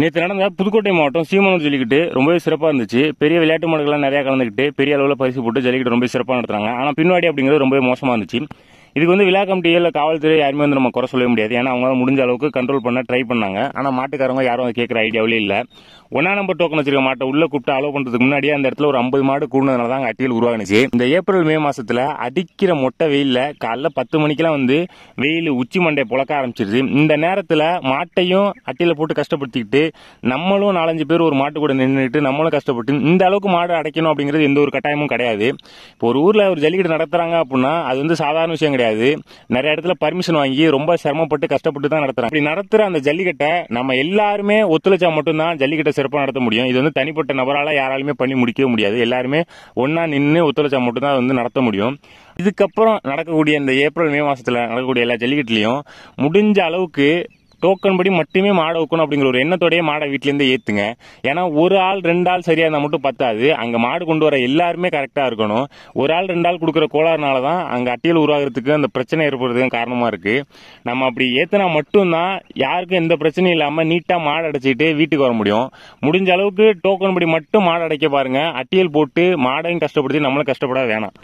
நேற்று நடந்த புதுக்கோட்டை மாவட்டம் சீமனூர் ஜல்லிக்கட்டு ரொம்பவே சிறப்பாக இருந்துச்சு பெரிய விளையாட்டு மாடுகள்லாம் நிறையா கலந்துக்கிட்டு பெரிய அளவில் பரிசு போட்டு ஜல்லிக்கட்டு ரொம்ப சிறப்பாக நடத்துறாங்க ஆனால் பின்னாடி அப்படிங்கிறது ரொம்பவே மோசமாக இருந்துச்சு இதுக்கு வந்து விழா கமிட்டி இல்லை காவல்துறை யாருமே வந்து நம்ம குறை சொல்ல முடியாது ஏன்னா அவங்களால முடிஞ்ச அளவுக்கு கண்ட்ரோல் பண்ண ட்ரை பண்ணாங்க ஆனால் மாட்டுக்காரங்க யாரும் அதை கேட்குற ஐடியாவிலே இல்லை ஒன்னா நம்பர் டோக்கன் வச்சிருக்க மாட்டை உள்ள கூப்பிட்டு அலோவ் பண்ணுறதுக்கு முன்னாடியே அந்த இடத்துல ஒரு ஐம்பது மாடு கூடுனதுனால தான் அட்டியல் உருவாகிச்சு இந்த ஏப்ரல் மே மாசத்துல அடிக்கிற மொட்டை வெயிலில் காலைல பத்து மணிக்கெல்லாம் வந்து வெயில் உச்சி மண்டை புழக்க ஆரம்பிச்சிருச்சு இந்த நேரத்தில் மாட்டையும் அட்டியில் போட்டு கஷ்டப்படுத்திக்கிட்டு நம்மளும் நாலஞ்சு பேர் ஒரு மாட்டு கூட நின்றுட்டு நம்மளும் கஷ்டப்பட்டு இந்த அளவுக்கு மாடு அடைக்கணும் அப்படிங்கிறது எந்த ஒரு கட்டாயமும் கிடையாது இப்போ ஒரு ஊரில் ஒரு ஜல்லிக்கட்டு நடத்துறாங்க அப்படின்னா அது வந்து சாதாரண விஷயம் கிடையாது கிடையாது நிறைய இடத்துல பர்மிஷன் வாங்கி ரொம்ப சிரமப்பட்டு கஷ்டப்பட்டு தான் நடத்துறேன் அப்படி நடத்துற அந்த ஜல்லிக்கட்டை நம்ம எல்லாருமே ஒத்துழைச்சா மட்டும்தான் ஜல்லிக்கட்டை சிறப்பாக நடத்த முடியும் இது வந்து தனிப்பட்ட நபரால் யாராலுமே பண்ணி முடிக்கவே முடியாது எல்லாருமே ஒன்னா நின்று ஒத்துழைச்சா மட்டும்தான் வந்து நடத்த முடியும் இதுக்கப்புறம் நடக்கக்கூடிய இந்த ஏப்ரல் மே மாசத்துல நடக்கக்கூடிய எல்லா ஜல்லிக்கட்டுலயும் முடிஞ்ச அளவுக்கு டோக்கன் படி மட்டுமே மாடை வைக்கணும் அப்படிங்கிற ஒரு எண்ணத்தோடய மாடை வீட்டிலேருந்து ஏற்றுங்க ஏன்னா ஒரு ஆள் ரெண்டு ஆள் சரியாக இருந்தால் மட்டும் பத்தாது அங்கே மாடு கொண்டு வர எல்லாருமே கரெக்டாக இருக்கணும் ஒரு ஆள் ரெண்டு ஆள் கொடுக்குற கோளாறுனால தான் அங்கே அட்டியல் உருவாகிறதுக்கு அந்த பிரச்சனை ஏற்படுறதுக்கு காரணமாக இருக்குது நம்ம அப்படி ஏற்றினா மட்டும்தான் யாருக்கும் எந்த பிரச்சனையும் இல்லாமல் நீட்டாக மாடு அடைச்சிட்டு வீட்டுக்கு வர முடியும் முடிஞ்ச அளவுக்கு டோக்கன் படி மட்டும் மாடு அடைக்க பாருங்கள் அட்டியல் போட்டு மாடையும் கஷ்டப்படுத்தி நம்மளும் கஷ்டப்பட வேணாம்